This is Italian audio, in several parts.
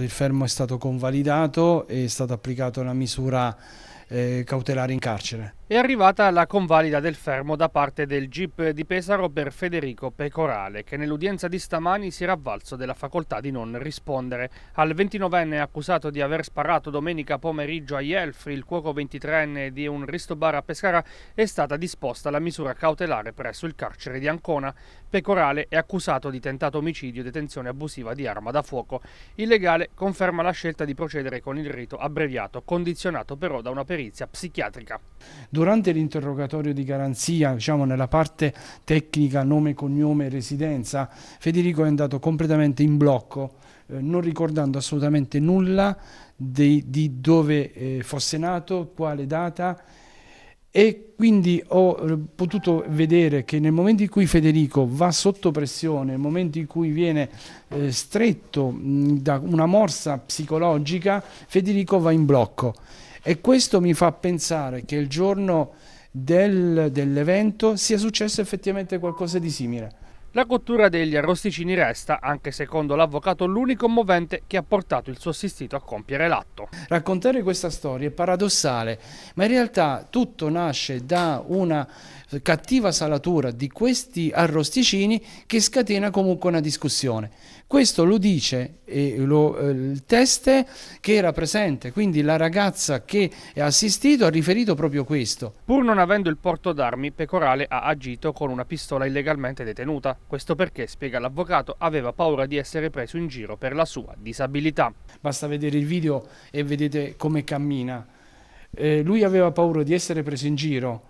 Il fermo è stato convalidato, e è stata applicata una misura eh, cautelare in carcere. È arrivata la convalida del fermo da parte del GIP di Pesaro per Federico Pecorale, che nell'udienza di stamani si era avvalso della facoltà di non rispondere. Al 29enne accusato di aver sparato domenica pomeriggio a Yelfri, il cuoco 23enne di un ristobar a Pescara, è stata disposta la misura cautelare presso il carcere di Ancona. Pecorale è accusato di tentato omicidio e detenzione abusiva di arma da fuoco. Il legale conferma la scelta di procedere con il rito abbreviato, condizionato però da una pericolosità perizia psichiatrica. Durante l'interrogatorio di garanzia, diciamo nella parte tecnica nome, cognome, residenza, Federico è andato completamente in blocco, eh, non ricordando assolutamente nulla di, di dove eh, fosse nato, quale data e quindi ho eh, potuto vedere che nel momento in cui Federico va sotto pressione, nel momento in cui viene eh, stretto mh, da una morsa psicologica, Federico va in blocco e questo mi fa pensare che il giorno del, dell'evento sia successo effettivamente qualcosa di simile. La cottura degli arrosticini resta, anche secondo l'avvocato, l'unico movente che ha portato il suo assistito a compiere l'atto. Raccontare questa storia è paradossale, ma in realtà tutto nasce da una cattiva salatura di questi arrosticini che scatena comunque una discussione. Questo lo dice lo, eh, il teste che era presente, quindi la ragazza che è assistito ha riferito proprio questo. Pur non avendo il porto d'armi, Pecorale ha agito con una pistola illegalmente detenuta. Questo perché, spiega l'avvocato, aveva paura di essere preso in giro per la sua disabilità. Basta vedere il video e vedete come cammina. Eh, lui aveva paura di essere preso in giro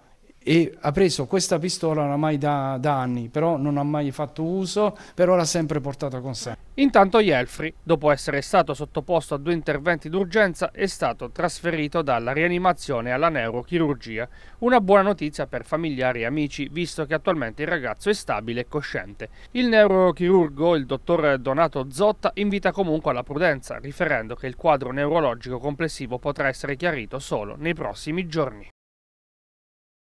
e ha preso questa pistola oramai da, da, anni, però non ha mai fatto uso, però l'ha sempre portata con sé. Intanto Jelfri, dopo essere stato sottoposto a due interventi d'urgenza, è stato trasferito dalla rianimazione alla neurochirurgia. Una buona notizia per familiari e amici, visto che attualmente il ragazzo è stabile e cosciente. Il neurochirurgo, il dottor Donato Zotta, invita comunque alla prudenza, riferendo che il quadro neurologico complessivo potrà essere chiarito solo nei prossimi giorni.